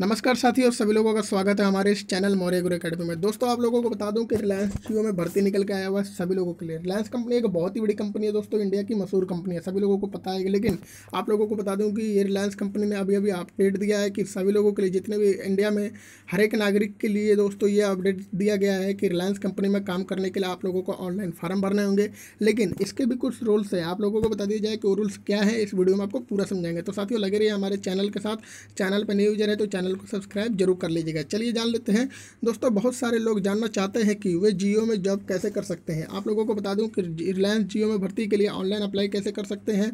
नमस्कार साथी और सभी लोगों का स्वागत है हमारे इस चैनल मौर्य गुरु अकेडमी में दोस्तों आप लोगों को बता दूं कि रिलायंस जियो में भर्ती निकल के आया हुआ है सभी लोगों के लिए रिलायंस कंपनी एक बहुत ही बड़ी कंपनी है दोस्तों इंडिया की मशहूर कंपनी है सभी लोगों को पता है लेकिन आप लोगों को बता दूँ कि ये रिलायंस कंपनी ने अभी अभी अपडेट दिया है कि सभी लोगों के लिए जितने भी इंडिया में हर एक नागरिक के लिए दोस्तों ये अपडेट दिया गया है कि रिलायंस कंपनी में काम करने के लिए आप लोगों को ऑनलाइन फार्म भरने होंगे लेकिन इसके भी कुछ रूल्स हैं आप लोगों को बता दिया जाए कि वो रूल्स क्या है इस वीडियो में आपको पूरा समझाएंगे तो साथियों लगे रही हमारे चैनल के साथ चैनल पर न्यूजर है तो चैनल चैनल को सब्सक्राइब जरूर कर लीजिएगा चलिए जान लेते हैं दोस्तों बहुत सारे लोग जानना चाहते हैं कि वे जियो में जॉब कैसे कर सकते हैं आप लोगों को बता दूँ कि रिलायंस जियो में भर्ती के लिए ऑनलाइन अप्लाई कैसे कर सकते हैं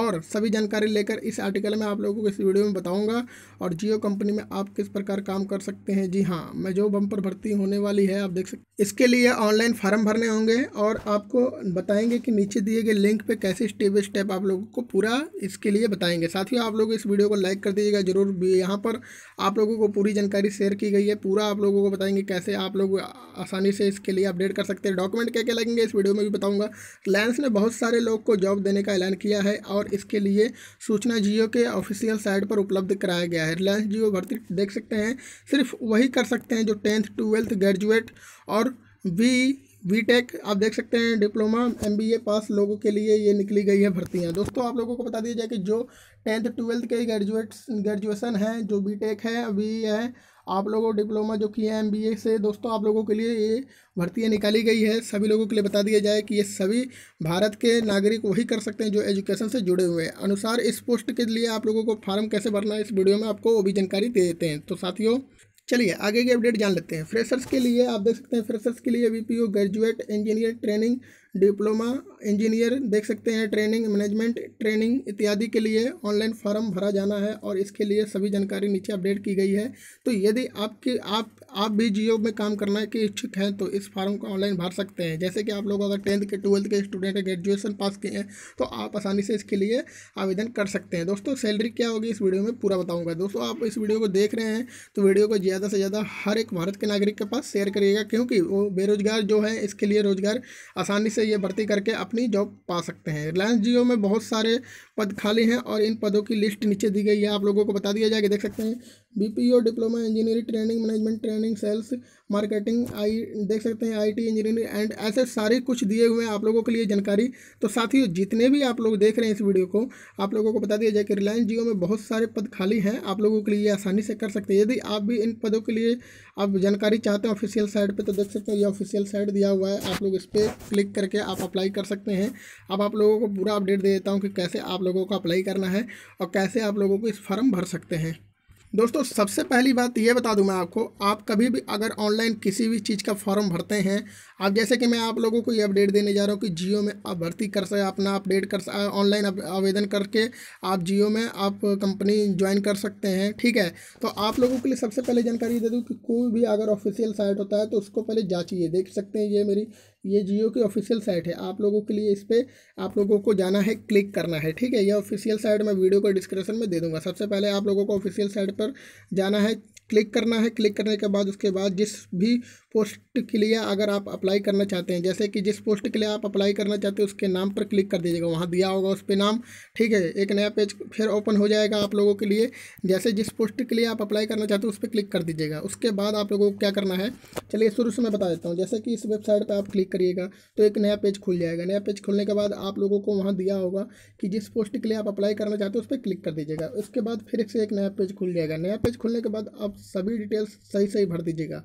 और सभी जानकारी लेकर इस आर्टिकल में आप लोगों को इस वीडियो में बताऊंगा और जियो कंपनी में आप किस प्रकार काम कर सकते हैं जी हाँ मैं जो बम पर भर्ती होने वाली है आप देख सकते इसके लिए ऑनलाइन फार्म भरने होंगे और आपको बताएंगे कि नीचे दिए गए लिंक पे कैसे स्टेप बाई स्टेप आप लोगों को पूरा इसके लिए बताएंगे साथ ही आप लोग इस वीडियो को लाइक कर दीजिएगा जरूर यहाँ पर आप लोगों को पूरी जानकारी शेयर की गई है पूरा आप लोगों को बताएंगे कैसे आप लोग आसानी से इसके लिए अपडेट कर सकते हैं डॉक्यूमेंट क्या क्या लगेंगे इस वीडियो में भी बताऊँगा रिलायंस ने बहुत सारे लोग को जॉब देने का ऐलान किया है और इसके लिए सूचना जियो के ऑफिशियल साइट पर उपलब्ध कराया गया है रिलायंस जियो भर्ती देख सकते हैं सिर्फ वही कर सकते हैं जो टेंथ ट्वेल्थ ग्रेजुएट और बी बी टेक आप देख सकते हैं diploma M B A pass लोगों के लिए ये निकली गई है भर्तियाँ दोस्तों आप लोगों को बता दिया जाए कि जो टेंथ ट्वेल्थ के ग्रेजुएट्स ग्रेजुएसन है जो बी टेक है बी है आप लोगों डिप्लोमा जो किया है एम बी ए से दोस्तों आप लोगों के लिए ये भर्तियाँ निकाली गई है सभी लोगों के लिए बता दिया जाए कि ये सभी भारत के नागरिक वही कर सकते हैं जो एजुकेशन से जुड़े हुए हैं अनुसार इस पोस्ट के लिए आप लोगों को फॉर्म कैसे भरना है इस वीडियो में आपको वो भी जानकारी दे देते हैं तो साथियों चलिए आगे की अपडेट जान लेते हैं फ्रेशर्स के लिए आप देख सकते हैं फ्रेशर्स के लिए B graduate engineer training diploma engineer देख सकते हैं ट्रेनिंग मैनेजमेंट ट्रेनिंग इत्यादि के लिए ऑनलाइन फॉर्म भरा जाना है और इसके लिए सभी जानकारी नीचे अपडेट की गई है तो यदि आपके आप आप भी जियो में काम करना के इच्छुक हैं तो इस फॉर्म को ऑनलाइन भर सकते हैं जैसे कि आप लोग अगर टेंथ के ट्वेल्थ के स्टूडेंट है ग्रेजुएसन पास किए हैं तो आप आसानी से इसके लिए आवेदन कर सकते हैं दोस्तों सैलरी क्या होगी इस वीडियो में पूरा बताऊँगा दोस्तों आप इस वीडियो को देख रहे हैं तो वीडियो को ज़्यादा से ज़्यादा हर एक भारत के नागरिक के पास शेयर करिएगा क्योंकि वो बेरोजगार जो है इसके लिए रोजगार आसानी से से ये भर्ती करके अपनी जॉब पा सकते हैं रिलायंस जियो में बहुत सारे पद खाली हैं और इन पदों की लिस्ट नीचे दी गई है आप लोगों को बता दिया जाएगा देख सकते हैं BPO diploma engineering training management training sales marketing I देख सकते हैं आईटी इंजीनियरिंग एंड ऐसे सारे कुछ दिए हुए हैं आप लोगों के लिए जानकारी तो साथियों जितने भी आप लोग देख रहे हैं इस वीडियो को आप लोगों को बता दिया जाए कि रिलायंस जियो में बहुत सारे पद खाली हैं आप लोगों के लिए आसानी से कर सकते हैं यदि आप भी इन पदों के लिए आप जानकारी चाहते हैं ऑफिशियल साइट पर तो देख सकते हैं ये ऑफिशियल साइट दिया हुआ है आप लोग इस पर क्लिक करके आप अप्लाई कर सकते हैं अब आप लोगों को पूरा अपडेट दे देता हूँ कि कैसे आप लोगों को अप्लाई करना है और कैसे आप लोगों को इस फॉर्म भर सकते हैं दोस्तों सबसे पहली बात ये बता दूं मैं आपको आप कभी भी अगर ऑनलाइन किसी भी चीज़ का फॉर्म भरते हैं आप जैसे कि मैं आप लोगों को ये अपडेट देने जा रहा हूँ कि जियो में आप भर्ती कर सकें अपना अपडेट कर ऑनलाइन आवेदन करके आप जियो में आप कंपनी ज्वाइन कर सकते हैं ठीक है तो आप लोगों के लिए सबसे पहले जानकारी दे दूँ कि कोई भी अगर ऑफिशियल साइट होता है तो उसको पहले जाँचिए देख सकते हैं ये मेरी ये जियो की ऑफिशियल साइट है आप लोगों के लिए इस पर आप लोगों को जाना है क्लिक करना है ठीक है ये ऑफिशियल साइट मैं वीडियो को डिस्क्रिप्शन में दे दूँगा सबसे पहले आप लोगों को ऑफिशियल साइट पर पर जाना है क्लिक करना है क्लिक करने के बाद उसके बाद जिस भी पोस्ट के लिए अगर आप अप्लाई करना चाहते हैं जैसे कि जिस पोस्ट के लिए आप अप्लाई करना चाहते हैं उसके नाम पर क्लिक कर दीजिएगा वहाँ दिया होगा उस पर नाम ठीक है एक नया पेज फिर ओपन हो जाएगा आप लोगों के लिए जैसे जिस पोस्ट के लिए आप अप्लाई करना चाहते हो उस पर क्लिक कर दीजिएगा उसके बाद आप लोगों को क्या करना है चलिए शुरू से मैं बता देता हूँ जैसे कि इस वेबसाइट पर आप क्लिक करिएगा तो एक नया पेज खुल जाएगा नया पेज खुलने के बाद आप लोगों को वहाँ दिया होगा कि जिस पोस्ट के लिए आप अप्लाई करना चाहते हो उस पर क्लिक कर दीजिएगा उसके बाद फिर से एक नया पेज खुल जाएगा नया पेज खुलने के बाद आप सभी डिटेल्स सही सही भर दीजिएगा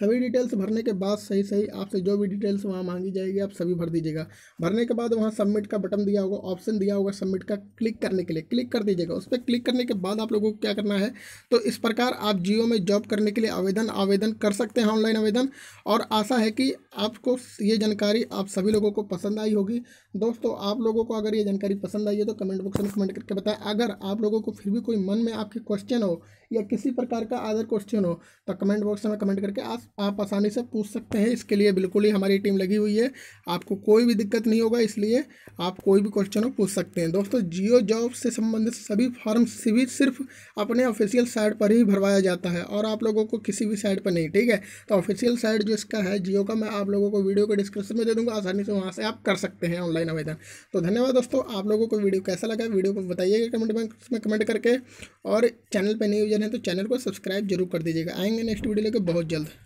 सभी डिटेल्स भरने के बाद सही सही आपसे जो भी डिटेल्स वहाँ मांगी जाएगी आप सभी भर दीजिएगा भरने के बाद वहाँ सबमिट का बटन दिया होगा ऑप्शन दिया होगा सबमिट का क्लिक करने के लिए क्लिक कर दीजिएगा उस पर क्लिक करने के बाद आप लोगों को क्या करना है तो इस प्रकार आप जियो में जॉब करने के लिए आवेदन आवेदन कर सकते हैं ऑनलाइन आवेदन और आशा है कि आपको ये जानकारी आप सभी लोगों को पसंद आई होगी दोस्तों आप लोगों को अगर ये जानकारी पसंद आई है तो कमेंट बॉक्स में कमेंट करके बताएं अगर आप लोगों को फिर भी कोई मन में आपके क्वेश्चन हो या किसी प्रकार का अदर क्वेश्चन हो तो कमेंट बॉक्स में कमेंट करके आप पास आप आसानी से पूछ सकते हैं इसके लिए बिल्कुल ही हमारी टीम लगी हुई है आपको कोई भी दिक्कत नहीं होगा इसलिए आप कोई भी क्वेश्चन हो पूछ सकते हैं दोस्तों जियो जॉब से संबंधित सभी फॉर्म भी सिर्फ अपने ऑफिशियल साइट पर ही भरवाया जाता है और आप लोगों को किसी भी साइट पर नहीं ठीक है तो ऑफिशियल साइट जो इसका है जियो का मैं आप लोगों को वीडियो के डिस्क्रिप्शन में दे दूँगा आसानी से वहाँ से आप कर सकते हैं ऑनलाइन आवेदन तो धन्यवाद दोस्तों आप लोगों को वीडियो कैसा लगा वीडियो को बताइएगा कमेंट बॉक्स में कमेंट करके और चैनल पर नहीं यूजर हैं तो चैनल को सब्सक्राइब जरूर कर दीजिएगा आएंगे नेक्स्ट वीडियो लेकर बहुत जल्द